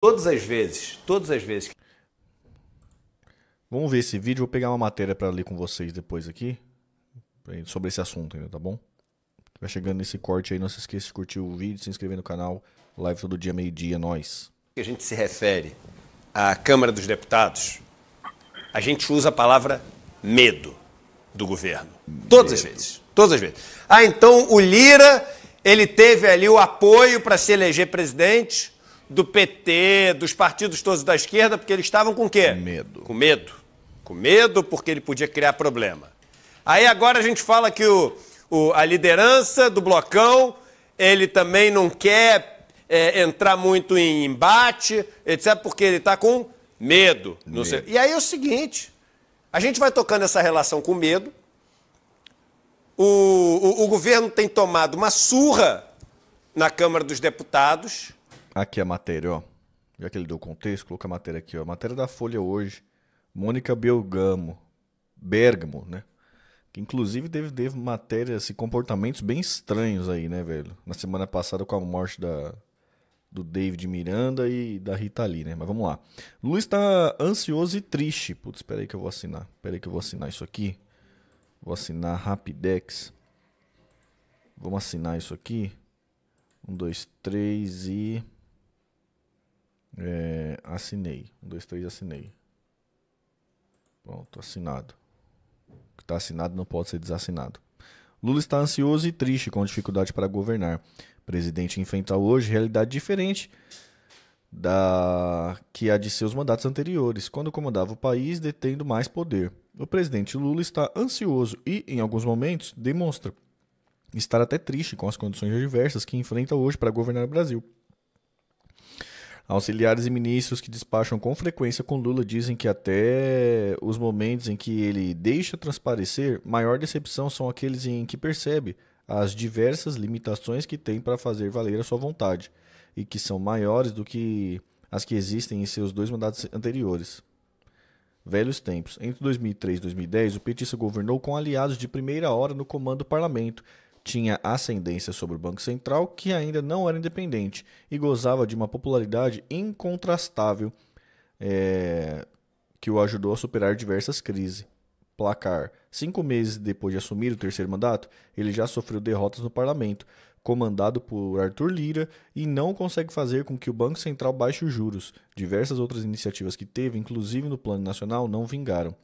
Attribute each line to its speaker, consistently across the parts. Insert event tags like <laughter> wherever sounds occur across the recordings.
Speaker 1: Todas as vezes, todas as vezes.
Speaker 2: Vamos ver esse vídeo, vou pegar uma matéria para ler com vocês depois aqui, sobre esse assunto ainda, tá bom? Vai chegando nesse corte aí, não se esqueça de curtir o vídeo, se inscrever no canal, live todo dia, meio-dia, nós. Que a gente
Speaker 1: se refere à Câmara dos Deputados, a gente usa a palavra medo do governo. Medo. Todas as vezes, todas as vezes. Ah, então o Lira, ele teve ali o apoio para se eleger presidente do PT, dos partidos todos da esquerda, porque eles estavam com o quê? Medo. Com medo. Com medo, porque ele podia criar problema. Aí agora a gente fala que o, o a liderança do blocão, ele também não quer é, entrar muito em embate, etc., porque ele está com medo. medo. Sei. E aí é o seguinte: a gente vai tocando essa relação com medo. o, o, o governo tem tomado uma surra na Câmara dos Deputados
Speaker 2: Aqui a matéria, ó. Já que ele deu contexto, coloca a matéria aqui, ó. Matéria da Folha hoje. Mônica Belgamo. Bergamo, né? Que inclusive teve, teve matérias e comportamentos bem estranhos aí, né, velho? Na semana passada com a morte da, do David Miranda e da Rita Lee, né? Mas vamos lá. Luiz tá ansioso e triste. Putz, espera aí que eu vou assinar. Espera aí que eu vou assinar isso aqui. Vou assinar Rapidex. Vamos assinar isso aqui. Um, dois, três e... É, assinei. Um, dois, três, assinei. Pronto, assinado. O que está assinado não pode ser desassinado. Lula está ansioso e triste com dificuldade para governar. O presidente enfrenta hoje realidade diferente da que a de seus mandatos anteriores, quando comandava o país detendo mais poder. O presidente Lula está ansioso e, em alguns momentos, demonstra estar até triste com as condições adversas que enfrenta hoje para governar o Brasil. Auxiliares e ministros que despacham com frequência com Lula dizem que até os momentos em que ele deixa transparecer, maior decepção são aqueles em que percebe as diversas limitações que tem para fazer valer a sua vontade e que são maiores do que as que existem em seus dois mandatos anteriores. Velhos tempos. Entre 2003 e 2010, o petista governou com aliados de primeira hora no comando do parlamento tinha ascendência sobre o Banco Central, que ainda não era independente e gozava de uma popularidade incontrastável é, que o ajudou a superar diversas crises. Placar. Cinco meses depois de assumir o terceiro mandato, ele já sofreu derrotas no parlamento, comandado por Arthur Lira, e não consegue fazer com que o Banco Central baixe os juros. Diversas outras iniciativas que teve, inclusive no Plano Nacional, não vingaram.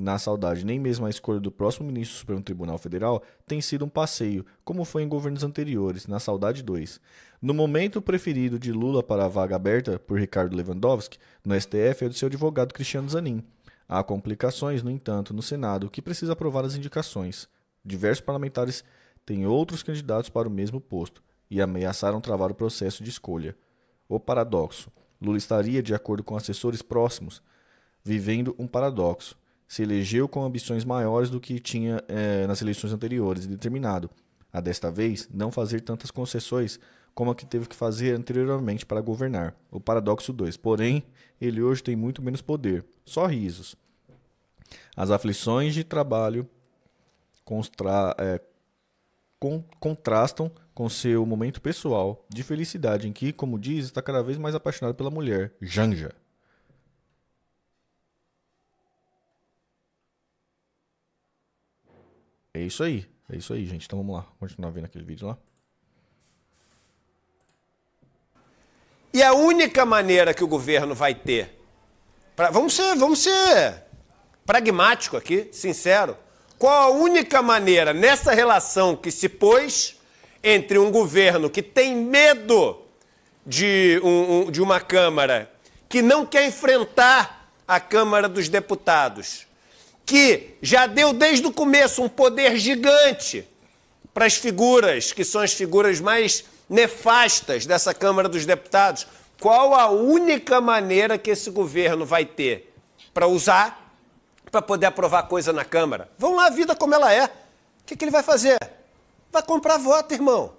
Speaker 2: Na saudade, nem mesmo a escolha do próximo ministro do Supremo Tribunal Federal tem sido um passeio, como foi em governos anteriores, na Saudade 2. No momento preferido de Lula para a vaga aberta por Ricardo Lewandowski, no STF é do seu advogado Cristiano Zanin. Há complicações, no entanto, no Senado, que precisa aprovar as indicações. Diversos parlamentares têm outros candidatos para o mesmo posto e ameaçaram travar o processo de escolha. O paradoxo. Lula estaria, de acordo com assessores próximos, vivendo um paradoxo se elegeu com ambições maiores do que tinha é, nas eleições anteriores, e determinado a desta vez não fazer tantas concessões como a que teve que fazer anteriormente para governar. O paradoxo 2. Porém, ele hoje tem muito menos poder. Só risos. As aflições de trabalho constra, é, con, contrastam com seu momento pessoal de felicidade, em que, como diz, está cada vez mais apaixonado pela mulher, Janja. É isso aí. É isso aí, gente. Então vamos lá. Continuar vendo aquele vídeo lá.
Speaker 1: E é a única maneira que o governo vai ter. Pra, vamos, ser, vamos ser pragmático aqui, sincero. Qual a única maneira nessa relação que se pôs entre um governo que tem medo de, um, um, de uma Câmara que não quer enfrentar a Câmara dos Deputados? que já deu desde o começo um poder gigante para as figuras, que são as figuras mais nefastas dessa Câmara dos Deputados. Qual a única maneira que esse governo vai ter para usar para poder aprovar coisa na Câmara? Vão lá, a vida como ela é. O que, que ele vai fazer? Vai comprar voto, irmão.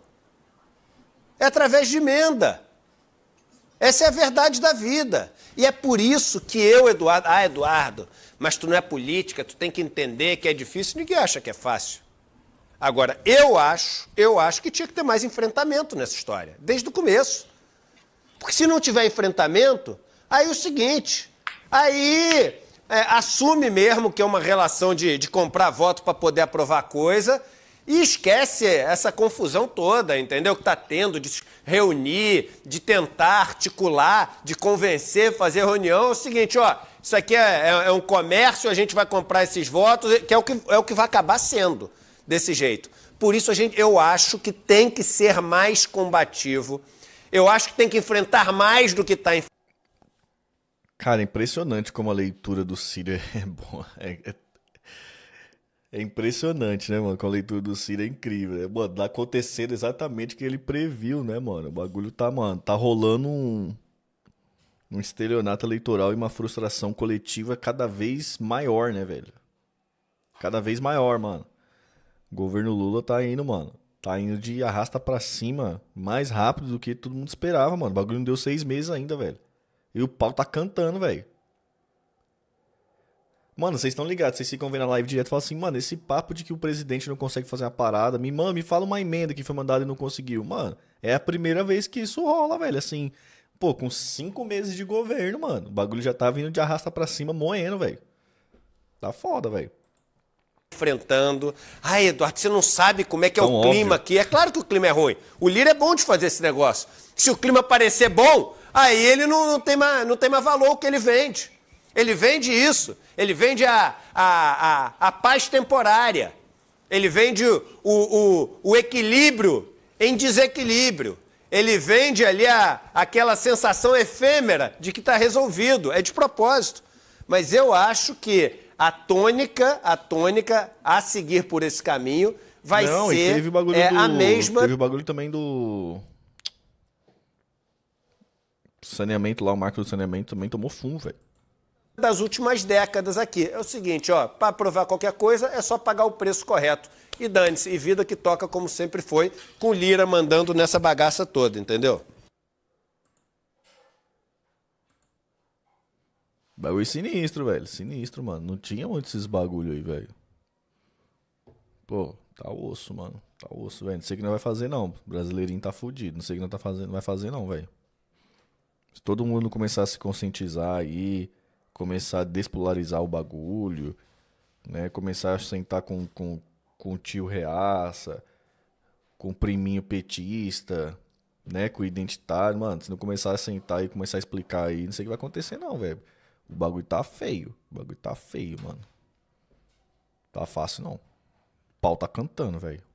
Speaker 1: É através de emenda. Essa é a verdade da vida. E é por isso que eu, Eduardo, ah, Eduardo, mas tu não é política, tu tem que entender que é difícil, ninguém acha que é fácil. Agora, eu acho, eu acho que tinha que ter mais enfrentamento nessa história, desde o começo. Porque se não tiver enfrentamento, aí é o seguinte, aí é, assume mesmo que é uma relação de, de comprar voto para poder aprovar coisa e esquece essa confusão toda, entendeu? Que tá tendo de reunir, de tentar articular, de convencer, fazer reunião. É o seguinte, ó, isso aqui é, é, é um comércio, a gente vai comprar esses votos, que é o que, é o que vai acabar sendo desse jeito. Por isso, a gente, eu acho que tem que ser mais combativo. Eu acho que tem que enfrentar mais do que está enfrentando.
Speaker 2: Cara, é impressionante como a leitura do Ciro é <laughs> boa. É, é, é impressionante, né, mano? Com a leitura do Ciro é incrível. Né? Mano, tá acontecendo exatamente o que ele previu, né, mano? O bagulho tá, mano, tá rolando um, um estelionato eleitoral e uma frustração coletiva cada vez maior, né, velho? Cada vez maior, mano. O governo Lula tá indo, mano. Tá indo de arrasta para cima mais rápido do que todo mundo esperava, mano. O bagulho não deu seis meses ainda, velho. E o pau tá cantando, velho. Mano, vocês estão ligados, vocês ficam vendo a live direto e falam assim, mano, esse papo de que o presidente não consegue fazer uma parada, me, mano, me fala uma emenda que foi mandada e não conseguiu. Mano, é a primeira vez que isso rola, velho. Assim, pô, com cinco meses de governo, mano, o bagulho já tá vindo de arrasta pra cima, moendo, velho. Tá foda, velho
Speaker 1: enfrentando. Ai, Eduardo, você não sabe como é que Tão é o óbvio. clima aqui. É claro que o clima é ruim. O Lira é bom de fazer esse negócio. Se o clima parecer bom, aí ele não, não, tem, mais, não tem mais valor o que ele vende. Ele vende isso, ele vende a, a, a, a paz temporária, ele vende o, o, o equilíbrio em desequilíbrio, ele vende ali a, aquela sensação efêmera de que está resolvido, é de propósito. Mas eu acho que a tônica, a tônica a seguir por esse caminho vai Não, ser teve o é, do, a mesma. Teve
Speaker 2: o bagulho também do saneamento lá, o marco do saneamento também tomou fumo, velho
Speaker 1: das últimas décadas aqui. É o seguinte, ó, para aprovar qualquer coisa é só pagar o preço correto. E dane-se, e vida que toca como sempre foi, com Lira mandando nessa bagaça toda, entendeu?
Speaker 2: Bagulho sinistro, velho. Sinistro, mano. Não tinha muito esses bagulho aí, velho. Pô, tá osso, mano. Tá osso, velho. Não sei o que não vai fazer, não. O brasileirinho tá fudido. Não sei o que não tá fazendo, vai fazer, não, velho. Se todo mundo começar a se conscientizar aí, começar a despolarizar o bagulho, né? Começar a sentar com, com, com o tio reaça, com o priminho petista, né? Com o identitário. Mano, se não começar a sentar e começar a explicar aí, não sei o que vai acontecer não, velho. O bagulho tá feio. O bagulho tá feio, mano. Tá fácil não. O pau tá cantando, velho.